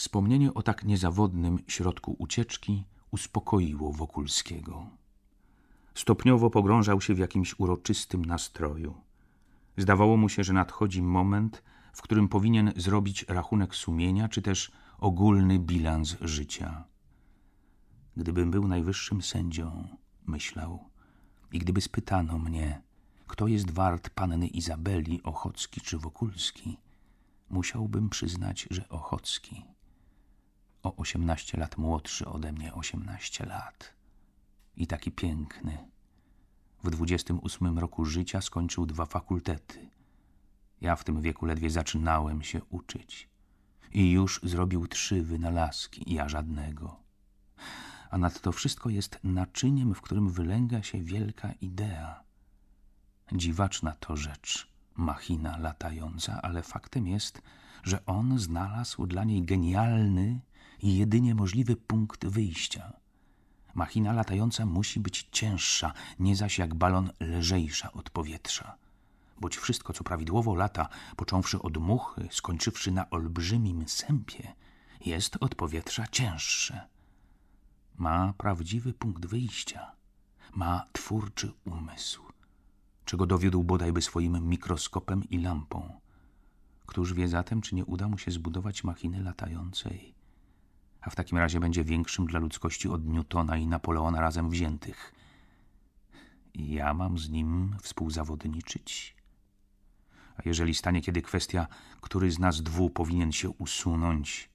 Wspomnienie o tak niezawodnym środku ucieczki uspokoiło Wokulskiego. Stopniowo pogrążał się w jakimś uroczystym nastroju. Zdawało mu się, że nadchodzi moment, w którym powinien zrobić rachunek sumienia czy też ogólny bilans życia. Gdybym był najwyższym sędzią, myślał, i gdyby spytano mnie, kto jest wart panny Izabeli, Ochocki czy Wokulski, musiałbym przyznać, że Ochocki o 18 lat młodszy ode mnie 18 lat. I taki piękny. W 28 roku życia skończył dwa fakultety. Ja w tym wieku ledwie zaczynałem się uczyć. I już zrobił trzy wynalazki, ja żadnego. A nad to wszystko jest naczyniem, w którym wylęga się wielka idea. Dziwaczna to rzecz, machina latająca, ale faktem jest, że on znalazł dla niej genialny, i jedynie możliwy punkt wyjścia. Machina latająca musi być cięższa, nie zaś jak balon lżejsza od powietrza. Boć wszystko, co prawidłowo lata, począwszy od muchy, skończywszy na olbrzymim sępie, jest od powietrza cięższe. Ma prawdziwy punkt wyjścia, ma twórczy umysł, czego dowiódł bodajby swoim mikroskopem i lampą. Któż wie zatem, czy nie uda mu się zbudować machiny latającej? a w takim razie będzie większym dla ludzkości od Newtona i Napoleona razem wziętych. I ja mam z nim współzawodniczyć? A jeżeli stanie kiedy kwestia, który z nas dwu powinien się usunąć,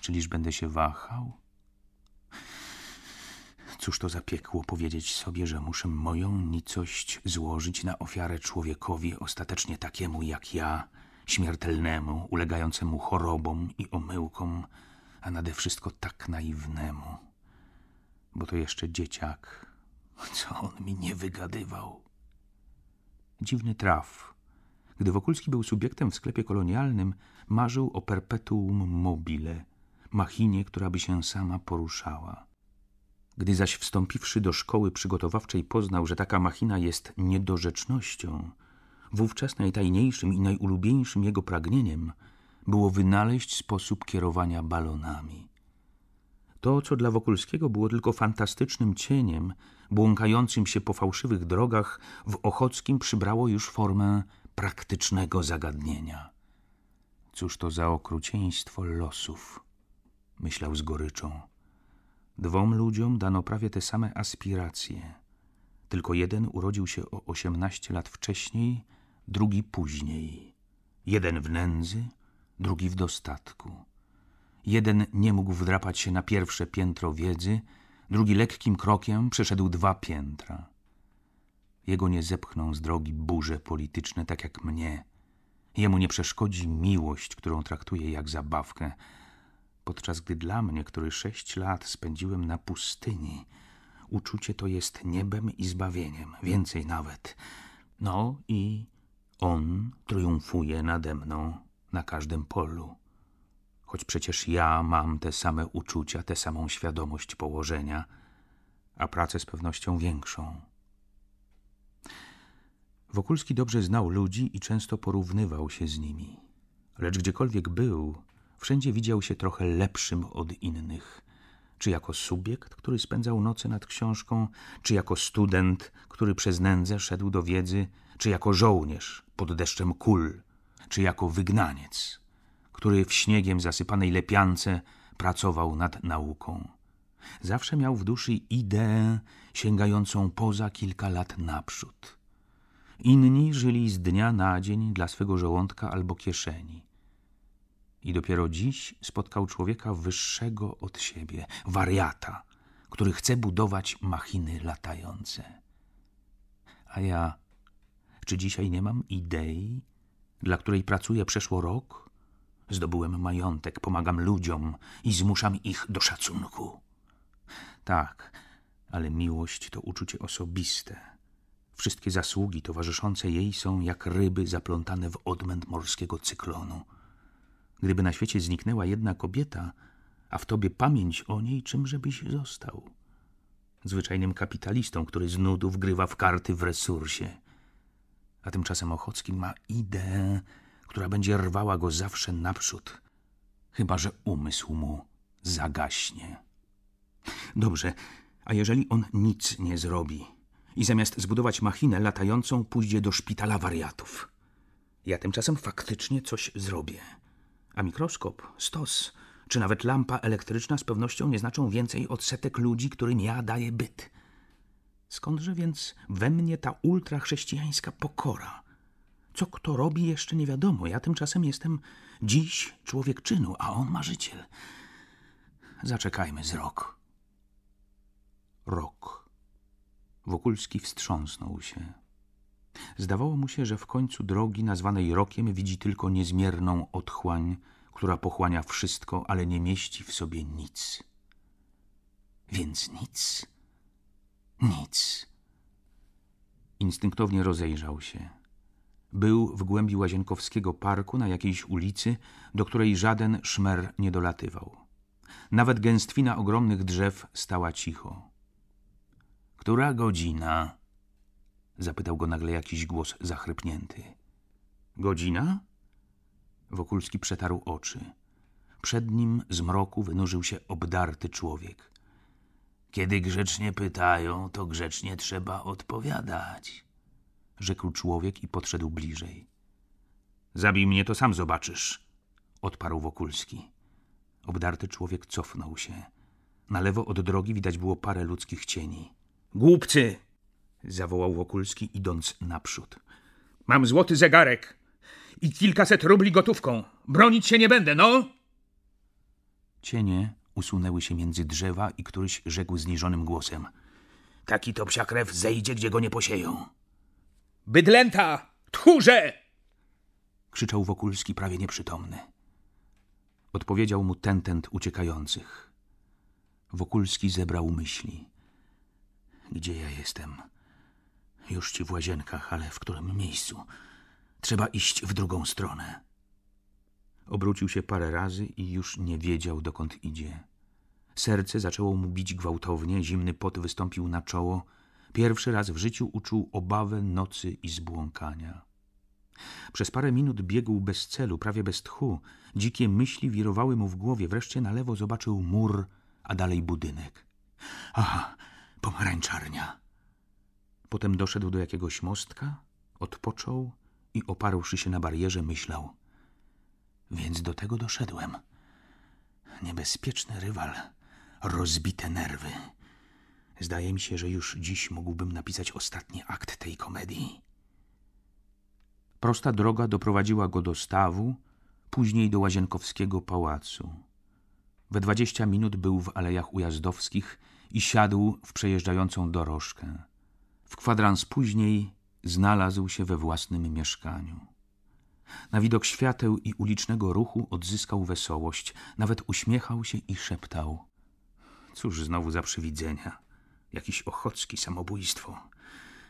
czyliż będę się wahał? Cóż to za piekło powiedzieć sobie, że muszę moją nicość złożyć na ofiarę człowiekowi ostatecznie takiemu jak ja, śmiertelnemu, ulegającemu chorobom i omyłkom, a nade wszystko tak naiwnemu. Bo to jeszcze dzieciak, co on mi nie wygadywał. Dziwny traf. Gdy Wokulski był subiektem w sklepie kolonialnym, marzył o perpetuum mobile, machinie, która by się sama poruszała. Gdy zaś wstąpiwszy do szkoły przygotowawczej poznał, że taka machina jest niedorzecznością, wówczas najtajniejszym i najulubieńszym jego pragnieniem było wynaleźć sposób kierowania balonami. To, co dla Wokulskiego było tylko fantastycznym cieniem, błąkającym się po fałszywych drogach, w Ochockim przybrało już formę praktycznego zagadnienia. Cóż to za okrucieństwo losów, myślał z goryczą. Dwom ludziom dano prawie te same aspiracje. Tylko jeden urodził się o 18 lat wcześniej, drugi później. Jeden w nędzy, drugi w dostatku. Jeden nie mógł wdrapać się na pierwsze piętro wiedzy, drugi lekkim krokiem przeszedł dwa piętra. Jego nie zepchną z drogi burze polityczne, tak jak mnie. Jemu nie przeszkodzi miłość, którą traktuje jak zabawkę, podczas gdy dla mnie, który sześć lat spędziłem na pustyni, uczucie to jest niebem i zbawieniem, więcej nawet. No i on triumfuje nade mną na każdym polu. Choć przecież ja mam te same uczucia, tę samą świadomość położenia, a pracę z pewnością większą. Wokulski dobrze znał ludzi i często porównywał się z nimi. Lecz gdziekolwiek był, wszędzie widział się trochę lepszym od innych. Czy jako subjekt, który spędzał noce nad książką, czy jako student, który przez nędzę szedł do wiedzy, czy jako żołnierz pod deszczem kul, czy jako wygnaniec, który w śniegiem zasypanej lepiance pracował nad nauką. Zawsze miał w duszy ideę sięgającą poza kilka lat naprzód. Inni żyli z dnia na dzień dla swego żołądka albo kieszeni. I dopiero dziś spotkał człowieka wyższego od siebie, wariata, który chce budować machiny latające. A ja, czy dzisiaj nie mam idei dla której pracuję przeszło rok, zdobyłem majątek, pomagam ludziom i zmuszam ich do szacunku. Tak, ale miłość to uczucie osobiste. Wszystkie zasługi towarzyszące jej są jak ryby zaplątane w odmęt morskiego cyklonu. Gdyby na świecie zniknęła jedna kobieta, a w tobie pamięć o niej, czymże byś został? Zwyczajnym kapitalistą, który z nudów grywa w karty w resursie – a tymczasem Ochocki ma ideę, która będzie rwała go zawsze naprzód, chyba że umysł mu zagaśnie. Dobrze, a jeżeli on nic nie zrobi i zamiast zbudować machinę latającą, pójdzie do szpitala wariatów. Ja tymczasem faktycznie coś zrobię. A mikroskop, stos, czy nawet lampa elektryczna z pewnością nie znaczą więcej od setek ludzi, którym ja daję byt. Skądże więc we mnie ta ultrachrześcijańska pokora? Co kto robi, jeszcze nie wiadomo. Ja tymczasem jestem dziś człowiek czynu, a on marzyciel. Zaczekajmy z rok. Rok. Wokulski wstrząsnął się. Zdawało mu się, że w końcu drogi nazwanej rokiem widzi tylko niezmierną otchłań, która pochłania wszystko, ale nie mieści w sobie nic. Więc nic? Nic. Instynktownie rozejrzał się. Był w głębi Łazienkowskiego Parku na jakiejś ulicy, do której żaden szmer nie dolatywał. Nawet gęstwina ogromnych drzew stała cicho. Która godzina? Zapytał go nagle jakiś głos zachrypnięty. Godzina? Wokulski przetarł oczy. Przed nim z mroku wynurzył się obdarty człowiek. Kiedy grzecznie pytają, to grzecznie trzeba odpowiadać, rzekł człowiek i podszedł bliżej. Zabij mnie, to sam zobaczysz, odparł Wokulski. Obdarty człowiek cofnął się. Na lewo od drogi widać było parę ludzkich cieni. Głupcy! zawołał Wokulski, idąc naprzód. Mam złoty zegarek i kilkaset rubli gotówką. Bronić się nie będę, no! Cienie usunęły się między drzewa i któryś rzekł zniżonym głosem. Taki to psia krew zejdzie, gdzie go nie posieją. Bydlęta! Tchórze! Krzyczał Wokulski prawie nieprzytomny. Odpowiedział mu tentent uciekających. Wokulski zebrał myśli. Gdzie ja jestem? Już ci w łazienkach, ale w którym miejscu? Trzeba iść w drugą stronę. Obrócił się parę razy i już nie wiedział, dokąd idzie. Serce zaczęło mu bić gwałtownie, zimny pot wystąpił na czoło. Pierwszy raz w życiu uczuł obawę nocy i zbłąkania. Przez parę minut biegł bez celu, prawie bez tchu. Dzikie myśli wirowały mu w głowie. Wreszcie na lewo zobaczył mur, a dalej budynek. Aha, pomarańczarnia. Potem doszedł do jakiegoś mostka, odpoczął i oparłszy się na barierze myślał. Więc do tego doszedłem. Niebezpieczny rywal, rozbite nerwy. Zdaje mi się, że już dziś mógłbym napisać ostatni akt tej komedii. Prosta droga doprowadziła go do stawu, później do Łazienkowskiego pałacu. We dwadzieścia minut był w alejach ujazdowskich i siadł w przejeżdżającą dorożkę. W kwadrans później znalazł się we własnym mieszkaniu. Na widok świateł i ulicznego ruchu odzyskał wesołość, nawet uśmiechał się i szeptał. Cóż znowu za przywidzenia? Jakiś ochocki samobójstwo.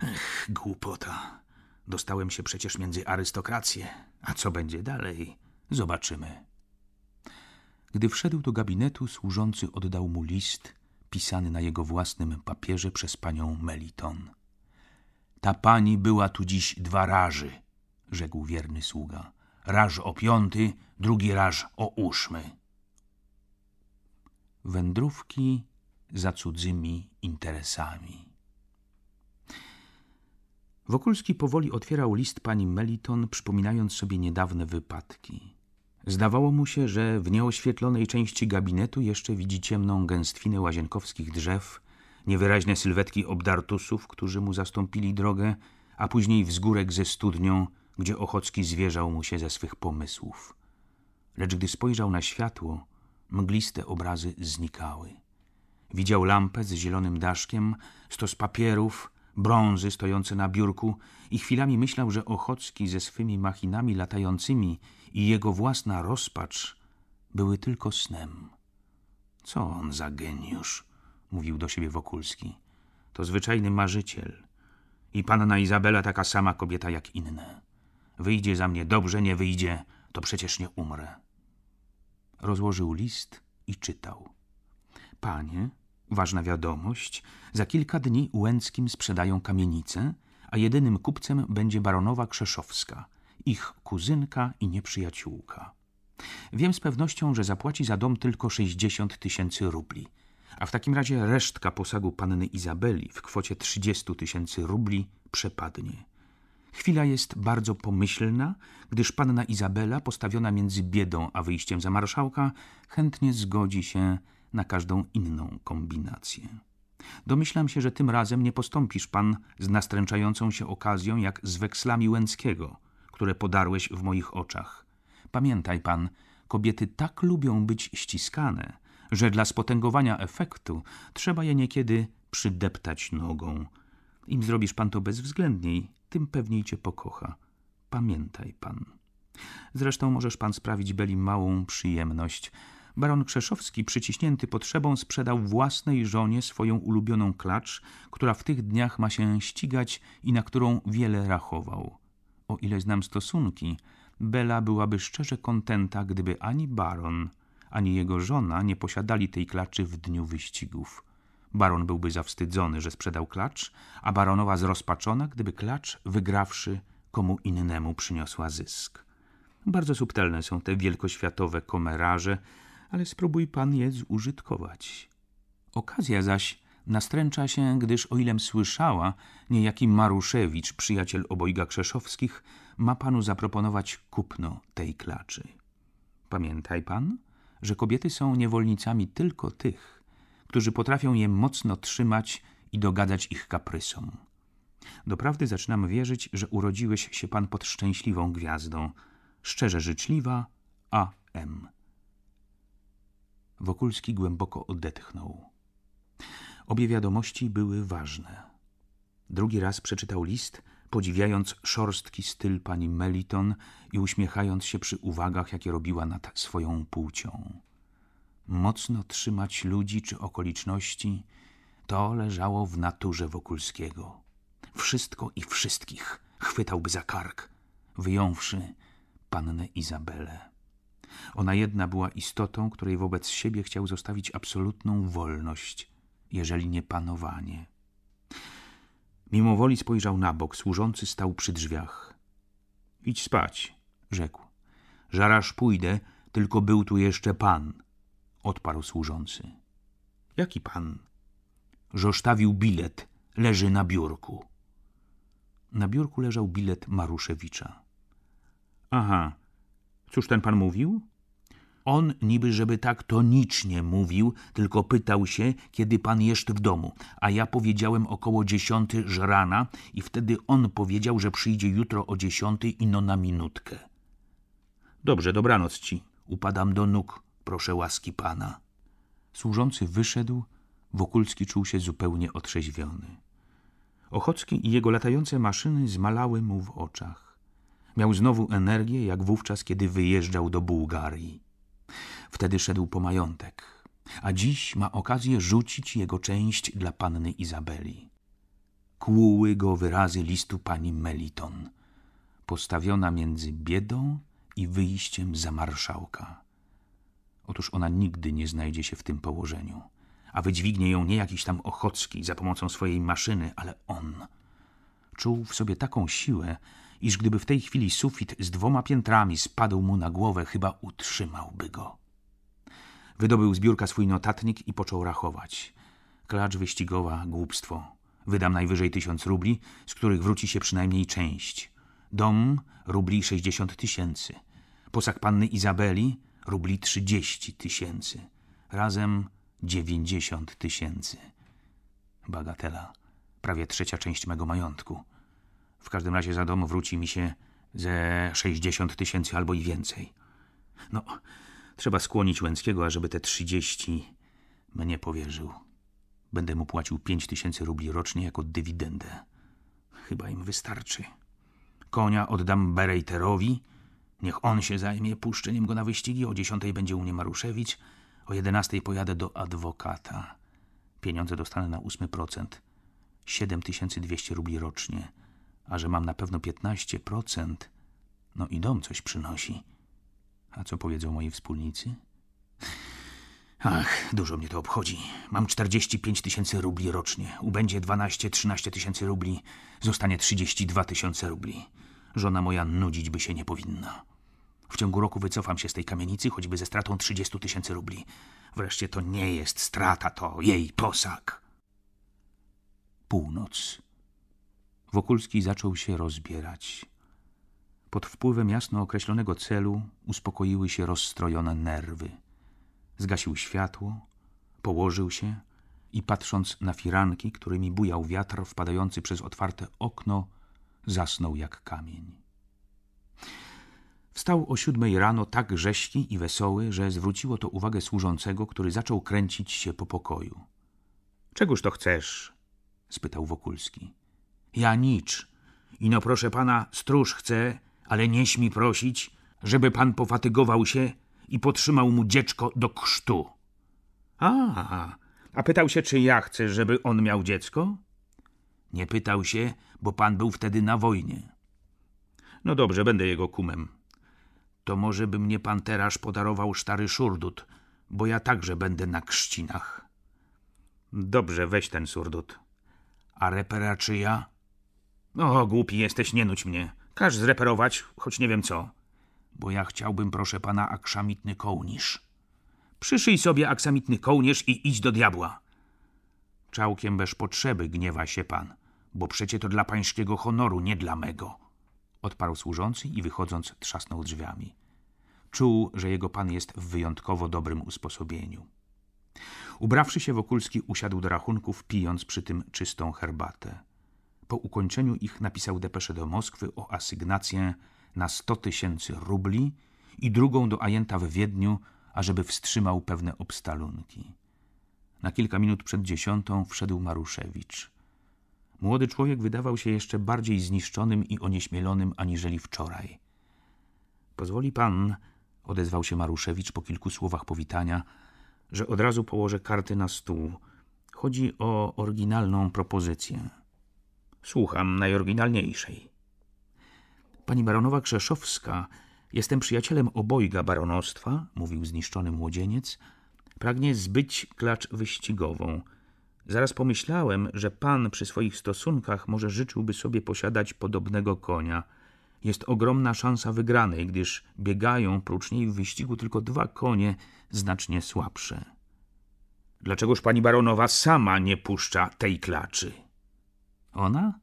Ech, głupota. Dostałem się przecież między arystokrację. A co będzie dalej? Zobaczymy. Gdy wszedł do gabinetu, służący oddał mu list pisany na jego własnym papierze przez panią Meliton. Ta pani była tu dziś dwa razy – rzekł wierny sługa. Raż o piąty, drugi raż o ósmy. Wędrówki za cudzymi interesami. Wokulski powoli otwierał list pani Meliton, przypominając sobie niedawne wypadki. Zdawało mu się, że w nieoświetlonej części gabinetu jeszcze widzi ciemną gęstwinę łazienkowskich drzew, niewyraźne sylwetki obdartusów, którzy mu zastąpili drogę, a później wzgórek ze studnią – gdzie Ochocki zwierzał mu się ze swych pomysłów. Lecz gdy spojrzał na światło, mgliste obrazy znikały. Widział lampę z zielonym daszkiem, stos papierów, brązy stojące na biurku i chwilami myślał, że Ochocki ze swymi machinami latającymi i jego własna rozpacz były tylko snem. Co on za geniusz, mówił do siebie Wokulski. To zwyczajny marzyciel. I panna Izabela taka sama kobieta jak inne. Wyjdzie za mnie dobrze, nie wyjdzie, to przecież nie umrę. Rozłożył list i czytał. Panie, ważna wiadomość, za kilka dni Łęckim sprzedają kamienicę, a jedynym kupcem będzie baronowa Krzeszowska, ich kuzynka i nieprzyjaciółka. Wiem z pewnością, że zapłaci za dom tylko 60 tysięcy rubli, a w takim razie resztka posagu panny Izabeli w kwocie 30 tysięcy rubli przepadnie. Chwila jest bardzo pomyślna, gdyż panna Izabela, postawiona między biedą a wyjściem za marszałka, chętnie zgodzi się na każdą inną kombinację. Domyślam się, że tym razem nie postąpisz pan z nastręczającą się okazją jak z wekslami Łęckiego, które podarłeś w moich oczach. Pamiętaj pan, kobiety tak lubią być ściskane, że dla spotęgowania efektu trzeba je niekiedy przydeptać nogą. Im zrobisz pan to bezwzględniej, tym pewniej cię pokocha. Pamiętaj pan. Zresztą możesz pan sprawić Beli małą przyjemność. Baron Krzeszowski, przyciśnięty potrzebą, sprzedał własnej żonie swoją ulubioną klacz, która w tych dniach ma się ścigać i na którą wiele rachował. O ile znam stosunki, Bela byłaby szczerze kontenta, gdyby ani baron, ani jego żona nie posiadali tej klaczy w dniu wyścigów. Baron byłby zawstydzony, że sprzedał klacz, a baronowa zrozpaczona, gdyby klacz, wygrawszy, komu innemu przyniosła zysk. Bardzo subtelne są te wielkoświatowe komeraże, ale spróbuj pan je zużytkować. Okazja zaś nastręcza się, gdyż o ilem słyszała, niejaki Maruszewicz, przyjaciel obojga Krzeszowskich, ma panu zaproponować kupno tej klaczy. Pamiętaj pan, że kobiety są niewolnicami tylko tych, którzy potrafią je mocno trzymać i dogadzać ich kaprysom. Doprawdy zaczynam wierzyć, że urodziłeś się pan pod szczęśliwą gwiazdą. Szczerze życzliwa, A. M. Wokulski głęboko odetchnął. Obie wiadomości były ważne. Drugi raz przeczytał list, podziwiając szorstki styl pani Meliton i uśmiechając się przy uwagach, jakie robiła nad swoją płcią mocno trzymać ludzi czy okoliczności, to leżało w naturze Wokulskiego. Wszystko i wszystkich chwytałby za kark, wyjąwszy pannę Izabelę. Ona jedna była istotą, której wobec siebie chciał zostawić absolutną wolność, jeżeli nie panowanie. Mimo woli spojrzał na bok, służący stał przy drzwiach. Idź spać, rzekł. Żaraż pójdę, tylko był tu jeszcze pan odparł służący. Jaki pan? Żosztawił bilet, leży na biurku. Na biurku leżał bilet Maruszewicza. Aha, cóż ten pan mówił? On niby, żeby tak tonicznie mówił, tylko pytał się, kiedy pan jest w domu, a ja powiedziałem około dziesiąty, że rana i wtedy on powiedział, że przyjdzie jutro o dziesiąty i no na minutkę. Dobrze, dobranoc ci. Upadam do nóg Proszę łaski pana. Służący wyszedł, Wokulski czuł się zupełnie otrzeźwiony. Ochocki i jego latające maszyny zmalały mu w oczach. Miał znowu energię, jak wówczas, kiedy wyjeżdżał do Bułgarii. Wtedy szedł po majątek, a dziś ma okazję rzucić jego część dla panny Izabeli. Kłuły go wyrazy listu pani Meliton, postawiona między biedą i wyjściem za marszałka. Otóż ona nigdy nie znajdzie się w tym położeniu. A wydźwignie ją nie jakiś tam Ochocki za pomocą swojej maszyny, ale on. Czuł w sobie taką siłę, iż gdyby w tej chwili sufit z dwoma piętrami spadł mu na głowę, chyba utrzymałby go. Wydobył z biurka swój notatnik i począł rachować. Klacz wyścigowa, głupstwo. Wydam najwyżej tysiąc rubli, z których wróci się przynajmniej część. Dom, rubli sześćdziesiąt tysięcy. Posag panny Izabeli, rubli 30 tysięcy, razem 90 tysięcy. Bagatela, prawie trzecia część mego majątku. W każdym razie za dom wróci mi się ze 60 tysięcy albo i więcej. No, trzeba skłonić Łęckiego, ażeby te 30 mnie powierzył. Będę mu płacił 5 tysięcy rubli rocznie jako dywidendę. Chyba im wystarczy. Konia oddam Berejterowi, Niech on się zajmie puszczeniem go na wyścigi, o dziesiątej będzie u mnie Maruszewicz, o jedenastej pojadę do adwokata. Pieniądze dostanę na procent, siedem tysięcy dwieście rubli rocznie. A że mam na pewno piętnaście procent, no i dom coś przynosi. A co powiedzą moi wspólnicy? Ach, dużo mnie to obchodzi. Mam 45 tysięcy rubli rocznie. Ubędzie 12-13 tysięcy rubli. Zostanie 32 tysiące rubli. Żona moja nudzić by się nie powinna. W ciągu roku wycofam się z tej kamienicy, choćby ze stratą 30 tysięcy rubli. Wreszcie to nie jest strata, to jej posag. Północ. Wokulski zaczął się rozbierać. Pod wpływem jasno określonego celu uspokoiły się rozstrojone nerwy. Zgasił światło, położył się i patrząc na firanki, którymi bujał wiatr wpadający przez otwarte okno, zasnął jak kamień. Wstał o siódmej rano tak rześki i wesoły, że zwróciło to uwagę służącego, który zaczął kręcić się po pokoju. — Czegoż to chcesz? — spytał Wokulski. — Ja nic. Ino proszę pana, stróż chce, ale nie śmi prosić, żeby pan pofatygował się i potrzymał mu dziecko do krztu. — A, a pytał się, czy ja chcę, żeby on miał dziecko? — Nie pytał się, bo pan był wtedy na wojnie. — No dobrze, będę jego kumem to może by mnie pan teraz podarował stary szurdut, bo ja także będę na krzcinach. Dobrze, weź ten surdut. A repera czy ja? O, głupi jesteś, nie nudź mnie. Każ zreperować, choć nie wiem co. Bo ja chciałbym, proszę pana, aksamitny kołnierz. Przyszyj sobie aksamitny kołnierz i idź do diabła. Całkiem bez potrzeby gniewa się pan, bo przecie to dla pańskiego honoru, nie dla mego odparł służący i wychodząc trzasnął drzwiami. Czuł, że jego pan jest w wyjątkowo dobrym usposobieniu. Ubrawszy się, Wokulski usiadł do rachunków, pijąc przy tym czystą herbatę. Po ukończeniu ich napisał depeszę do Moskwy o asygnację na 100 tysięcy rubli i drugą do ajenta w Wiedniu, ażeby wstrzymał pewne obstalunki. Na kilka minut przed dziesiątą wszedł Maruszewicz. Młody człowiek wydawał się jeszcze bardziej zniszczonym i onieśmielonym aniżeli wczoraj. Pozwoli pan, odezwał się Maruszewicz po kilku słowach powitania, że od razu położę karty na stół. Chodzi o oryginalną propozycję. Słucham najoryginalniejszej. Pani baronowa Krzeszowska, jestem przyjacielem obojga baronostwa, mówił zniszczony młodzieniec, pragnie zbyć klacz wyścigową – Zaraz pomyślałem, że pan przy swoich stosunkach może życzyłby sobie posiadać podobnego konia. Jest ogromna szansa wygranej, gdyż biegają prócz niej w wyścigu tylko dwa konie znacznie słabsze. Dlaczegoż pani baronowa sama nie puszcza tej klaczy? Ona?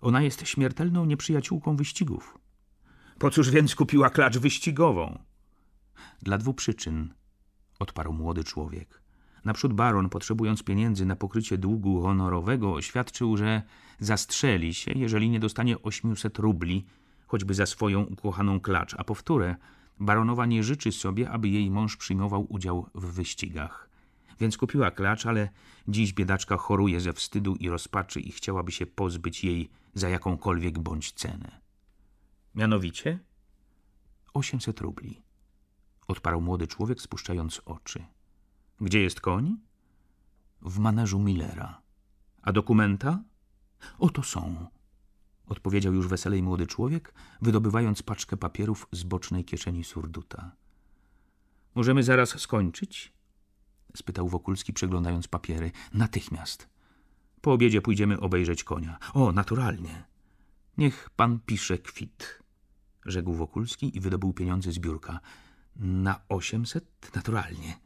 Ona jest śmiertelną nieprzyjaciółką wyścigów. Po cóż więc kupiła klacz wyścigową? Dla dwóch przyczyn, odparł młody człowiek. Naprzód baron, potrzebując pieniędzy na pokrycie długu honorowego, oświadczył, że zastrzeli się, jeżeli nie dostanie 800 rubli, choćby za swoją ukochaną klacz, a powtórę, baronowa nie życzy sobie, aby jej mąż przyjmował udział w wyścigach. Więc kupiła klacz, ale dziś biedaczka choruje ze wstydu i rozpaczy i chciałaby się pozbyć jej za jakąkolwiek bądź cenę. Mianowicie 800 rubli, odparł młody człowiek, spuszczając oczy. Gdzie jest koń? W maneżu Millera. A dokumenta? Oto są. Odpowiedział już weselej młody człowiek, wydobywając paczkę papierów z bocznej kieszeni surduta. Możemy zaraz skończyć? spytał Wokulski, przeglądając papiery. Natychmiast. Po obiedzie pójdziemy obejrzeć konia. O, naturalnie. Niech pan pisze kwit, rzekł Wokulski i wydobył pieniądze z biurka. Na osiemset? Naturalnie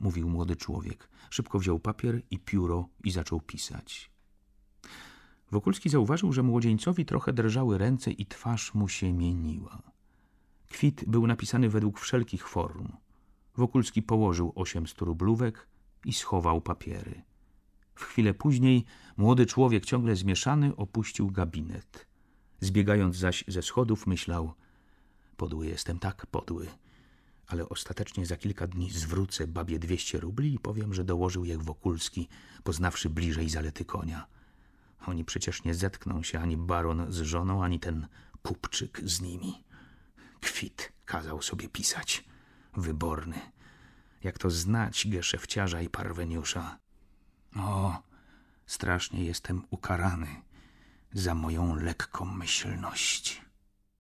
mówił młody człowiek. Szybko wziął papier i pióro i zaczął pisać. Wokulski zauważył, że młodzieńcowi trochę drżały ręce i twarz mu się mieniła. Kwit był napisany według wszelkich form. Wokulski położył osiem strublówek i schował papiery. W chwilę później młody człowiek, ciągle zmieszany, opuścił gabinet. Zbiegając zaś ze schodów, myślał: Podły jestem tak podły ale ostatecznie za kilka dni zwrócę babie dwieście rubli i powiem, że dołożył je Wokulski, poznawszy bliżej zalety konia. Oni przecież nie zetkną się ani baron z żoną, ani ten kupczyk z nimi. Kwit kazał sobie pisać. Wyborny. Jak to znać geszefciarza i parweniusza. O, strasznie jestem ukarany za moją lekkomyślność.